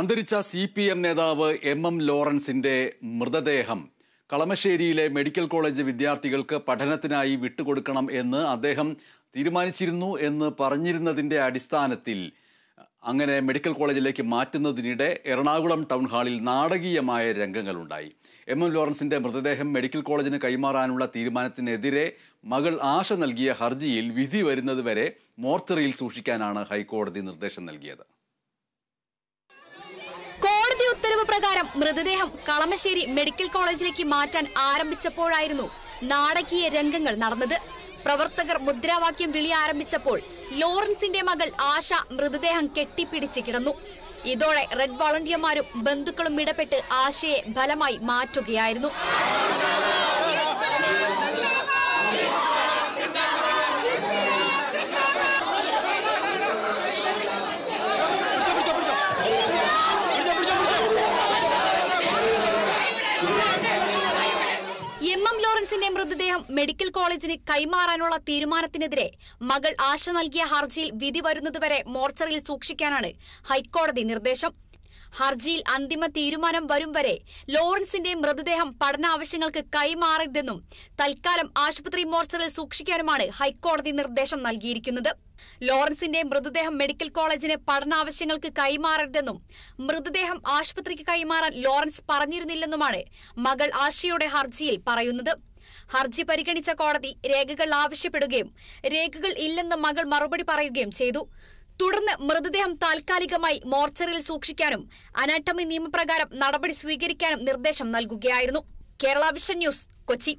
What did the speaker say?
അന്തരിച്ച C P M നേതാവ് M M ലോറൻസിന്റെ മൃതദേഹം കളമശ്ശേരിയിലെ മെഡിക്കൽ കോളേജ് വിദ്യാർത്ഥികൾക്ക് പഠനത്തിനായി വിട്ടുകൊടുക്കണം എന്ന് അദ്ദേഹം തീരുമാനിച്ചിരുന്നു എന്ന് പറഞ്ഞിരുന്നതിന്റെ അടിസ്ഥാനത്തിൽ അങ്ങനെ മെഡിക്കൽ കോളേജിലേക്ക് മാറ്റുന്നതിനിടെ എറണാകുളം ടൗൺ ഹാളിൽ നാടകീയമായ രംഗങ്ങളുണ്ടായി എം എം ലോറൻസിന്റെ മൃതദേഹം മെഡിക്കൽ കോളേജിന് കൈമാറാനുള്ള തീരുമാനത്തിനെതിരെ മകൾ ആശ നൽകിയ ഹർജിയിൽ വിധി വരുന്നതുവരെ മോർച്ചറിയിൽ സൂക്ഷിക്കാനാണ് ഹൈക്കോടതി നിർദ്ദേശം നൽകിയത് ഇപ്രകാരം മൃതദേഹം കളമശ്ശേരി മെഡിക്കൽ കോളേജിലേക്ക് മാറ്റാൻ ആരംഭിച്ചപ്പോഴായിരുന്നു നാടകീയ രംഗങ്ങൾ നടന്നത് പ്രവർത്തകർ മുദ്രാവാക്യം വിളി ആരംഭിച്ചപ്പോൾ ലോറൻസിന്റെ മകൾ ആശ മൃതദേഹം കെട്ടിപ്പിടിച്ച് കിടന്നു ഇതോടെ റെഡ് വളണ്ടിയർമാരും ബന്ധുക്കളും ഇടപെട്ട് ആശയെ ഫലമായി മാറ്റുകയായിരുന്നു എം എം ലോറൻസിന്റെ മൃതദേഹം മെഡിക്കൽ കോളേജിന് കൈമാറാനുള്ള തീരുമാനത്തിനെതിരെ മകൾ ആശ നൽകിയ ഹർജിയിൽ വിധി വരുന്നതുവരെ മോർച്ചറിയിൽ സൂക്ഷിക്കാനാണ് ഹൈക്കോടതി നിർദ്ദേശം ഹർജിയിൽ അന്തിമ തീരുമാനം വരും വരെ ലോറൻസിന്റെ മൃതദേഹം പഠനാവശ്യങ്ങൾക്ക് കൈമാറരുതെന്നും തൽക്കാലം ആശുപത്രി മോർച്ചറിൽ സൂക്ഷിക്കാനുമാണ് ഹൈക്കോടതി നിർദ്ദേശം നൽകിയിരിക്കുന്നത് ലോറൻസിന്റെ മൃതദേഹം മെഡിക്കൽ കോളേജിന് പഠനാവശ്യങ്ങൾക്ക് കൈമാറരുതെന്നും മൃതദേഹം ആശുപത്രിക്ക് കൈമാറാൻ ലോറൻസ് പറഞ്ഞിരുന്നില്ലെന്നുമാണ് മകൾ ആശയുടെ ഹർജിയിൽ പറയുന്നത് ഹർജി പരിഗണിച്ച കോടതി രേഖകൾ ആവശ്യപ്പെടുകയും രേഖകൾ ഇല്ലെന്ന് മകൾ മറുപടി പറയുകയും ചെയ്തു തുടർന്ന് മൃതദേഹം താൽക്കാലികമായി മോർച്ചറിൽ സൂക്ഷിക്കാനും അനാറ്റമി നിയമപ്രകാരം നടപടി സ്വീകരിക്കാനും നിർദ്ദേശം നൽകുകയായിരുന്നു കേരള വിഷൻ ന്യൂസ് കൊച്ചി